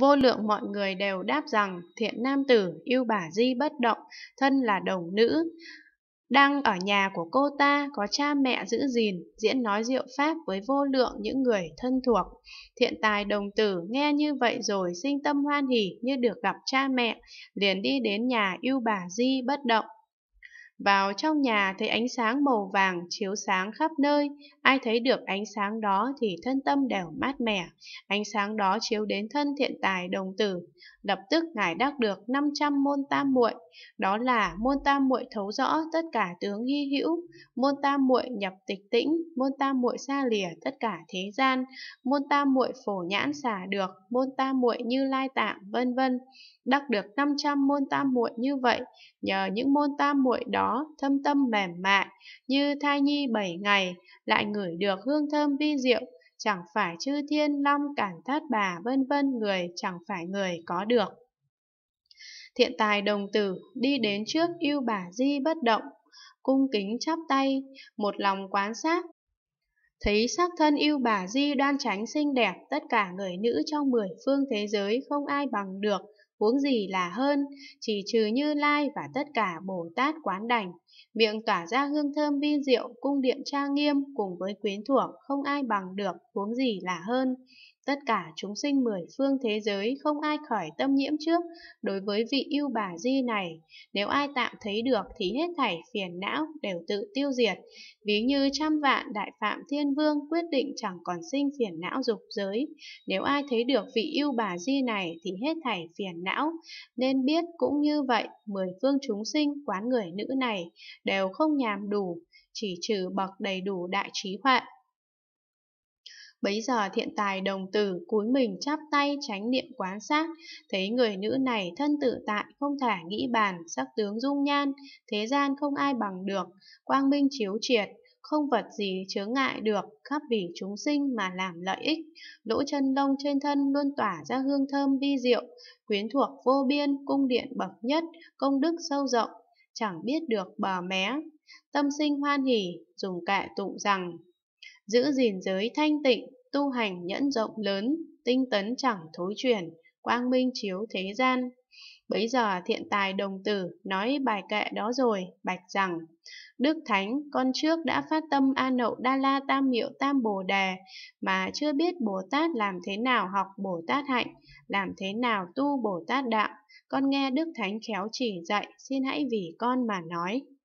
Vô lượng mọi người đều đáp rằng thiện nam tử yêu bà di bất động, thân là đồng nữ. Đang ở nhà của cô ta có cha mẹ giữ gìn, diễn nói diệu pháp với vô lượng những người thân thuộc. Thiện tài đồng tử nghe như vậy rồi sinh tâm hoan hỉ như được gặp cha mẹ, liền đi đến nhà yêu bà di bất động. Vào trong nhà thấy ánh sáng màu vàng chiếu sáng khắp nơi, ai thấy được ánh sáng đó thì thân tâm đều mát mẻ. Ánh sáng đó chiếu đến thân thiện tài đồng tử, lập tức ngài đắc được 500 môn tam muội. Đó là môn tam muội thấu rõ tất cả tướng hy hữu, môn tam muội nhập tịch tĩnh, môn tam muội xa lìa tất cả thế gian, môn tam muội phổ nhãn xả được, môn tam muội như lai tạng vân vân. Đắc được 500 môn tam muội như vậy, nhờ những môn tam muội đó thâm tâm mềm mại, như thai nhi bảy ngày, lại ngửi được hương thơm vi diệu, chẳng phải chư thiên long cản thát bà vân vân người chẳng phải người có được. Thiện tài đồng tử đi đến trước yêu bà di bất động, cung kính chắp tay, một lòng quan sát. Thấy sắc thân yêu bà di đoan tránh xinh đẹp, tất cả người nữ trong mười phương thế giới không ai bằng được, huống gì là hơn, chỉ trừ Như Lai và tất cả Bồ Tát quán đảnh, miệng tỏa ra hương thơm vi diệu, cung điện trang nghiêm cùng với quyến thuộc không ai bằng được, huống gì là hơn. Tất cả chúng sinh mười phương thế giới không ai khỏi tâm nhiễm trước đối với vị yêu bà di này. Nếu ai tạm thấy được thì hết thảy phiền não đều tự tiêu diệt. Ví như trăm vạn đại phạm thiên vương quyết định chẳng còn sinh phiền não dục giới. Nếu ai thấy được vị yêu bà di này thì hết thảy phiền não, nên biết cũng như vậy, mười phương chúng sinh quán người nữ này đều không nhàm đủ, chỉ trừ bậc đầy đủ đại trí huệ. Bấy giờ thiện tài đồng tử cúi mình chắp tay tránh niệm quán sát, thấy người nữ này thân tự tại không thể nghĩ bàn, sắc tướng dung nhan, thế gian không ai bằng được, quang minh chiếu triệt, không vật gì chướng ngại được khắp vì chúng sinh mà làm lợi ích, lỗ chân lông trên thân luôn tỏa ra hương thơm vi diệu, quyến thuộc vô biên, cung điện bậc nhất, công đức sâu rộng, chẳng biết được bờ mé. Tâm sinh hoan hỉ, dùng kệ tụng rằng, giữ gìn giới thanh tịnh, tu hành nhẫn rộng lớn, tinh tấn chẳng thối chuyển, quang minh chiếu thế gian. Bấy giờ thiện tài đồng tử nói bài kệ đó rồi, bạch rằng, Đức Thánh, con trước đã phát tâm A Nậu Đa La Tam hiệu Tam Bồ Đề, mà chưa biết Bồ Tát làm thế nào học Bồ Tát hạnh, làm thế nào tu Bồ Tát đạo. Con nghe Đức Thánh khéo chỉ dạy, xin hãy vì con mà nói.